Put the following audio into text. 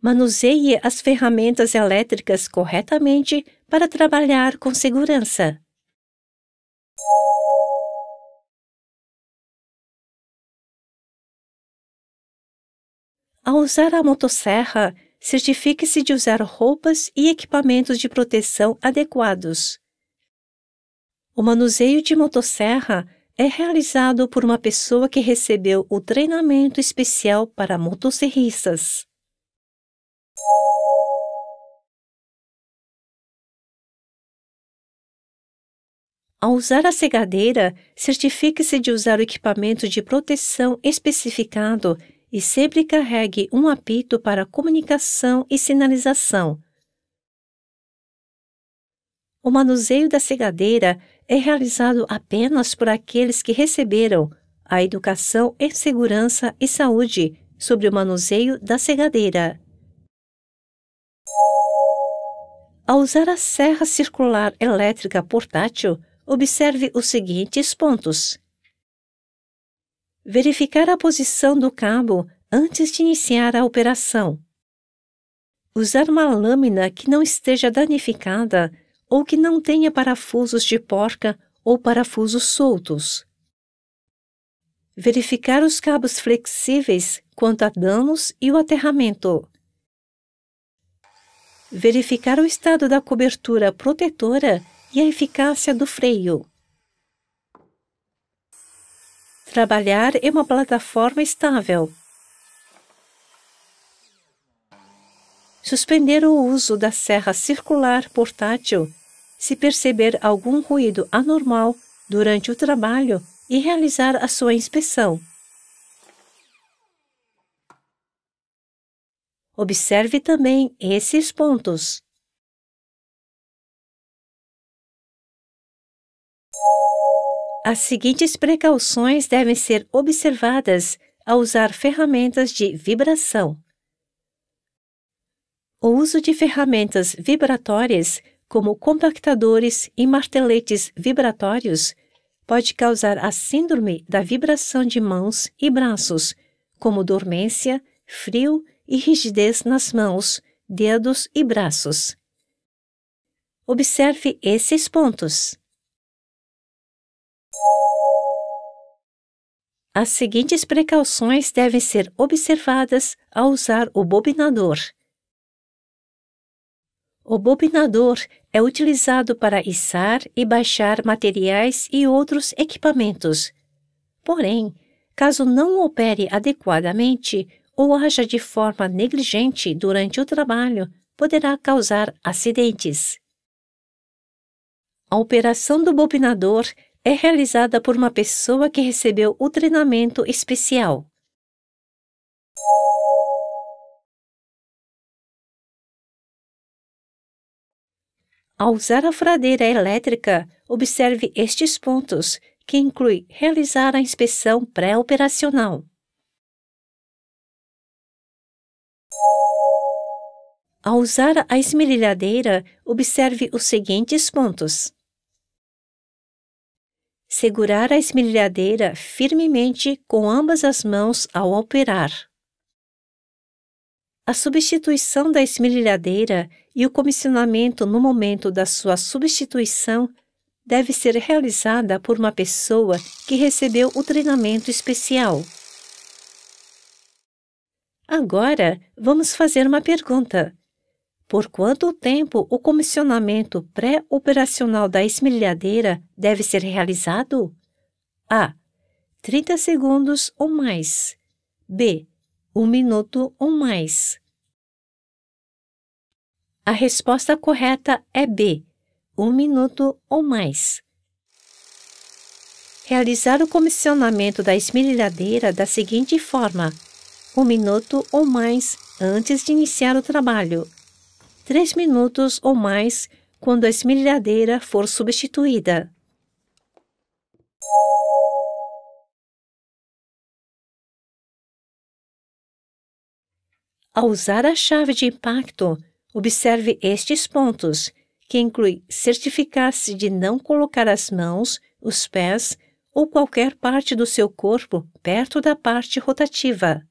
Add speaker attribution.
Speaker 1: manuseie as ferramentas
Speaker 2: elétricas corretamente para trabalhar com segurança. Ao usar a motosserra, certifique-se de usar
Speaker 1: roupas e equipamentos de proteção adequados. O manuseio de motosserra é realizado por uma pessoa que recebeu o treinamento
Speaker 2: especial para motosserristas. Ao usar a cegadeira, certifique-se de usar o equipamento de proteção
Speaker 1: especificado e sempre carregue um apito para comunicação e sinalização. O manuseio da cegadeira é realizado apenas por aqueles que receberam a educação em segurança e saúde sobre o manuseio da cegadeira. Ao usar a serra circular elétrica portátil, observe os seguintes pontos. Verificar a posição do cabo antes de iniciar a operação. Usar uma lâmina que não esteja danificada ou que não tenha parafusos de porca ou parafusos soltos. Verificar os cabos flexíveis quanto a danos e o aterramento. Verificar o estado da cobertura protetora e a eficácia do freio. Trabalhar em uma plataforma estável. Suspender o uso da serra circular portátil se perceber algum ruído anormal durante o trabalho e realizar a sua inspeção.
Speaker 2: Observe também esses pontos. As seguintes precauções devem ser observadas ao
Speaker 1: usar ferramentas de vibração. O uso de ferramentas vibratórias, como compactadores e marteletes vibratórios, pode causar a síndrome da vibração de mãos e braços, como dormência, frio e rigidez nas mãos, dedos e
Speaker 2: braços. Observe esses pontos. As seguintes precauções
Speaker 1: devem ser observadas ao usar o bobinador. O bobinador é utilizado para içar e baixar materiais e outros equipamentos. Porém, caso não opere adequadamente ou haja de forma negligente durante o trabalho, poderá causar acidentes. A operação do bobinador
Speaker 2: é realizada por uma pessoa que recebeu o treinamento especial. Ao usar a fradeira elétrica, observe
Speaker 1: estes pontos, que inclui realizar a inspeção pré-operacional.
Speaker 2: Ao usar a esmerilhadeira, observe os seguintes pontos.
Speaker 1: Segurar a esmerilhadeira firmemente com ambas as mãos ao operar. A substituição da esmerilhadeira e o comissionamento no momento da sua substituição deve ser realizada por uma pessoa que recebeu o treinamento especial. Agora, vamos fazer uma pergunta. Por quanto tempo o comissionamento pré-operacional da esmerilhadeira deve ser realizado? A. 30 segundos ou mais. B. 1 um minuto ou mais. A resposta correta é B. 1 um minuto ou mais. Realizar o comissionamento da esmerilhadeira da seguinte forma: 1 um minuto ou mais antes de iniciar o trabalho três minutos ou mais quando a esmilhadeira for substituída.
Speaker 2: Ao usar a chave de impacto,
Speaker 1: observe estes pontos, que inclui certificar-se de não colocar as mãos,
Speaker 2: os pés ou qualquer parte do seu corpo perto da parte rotativa.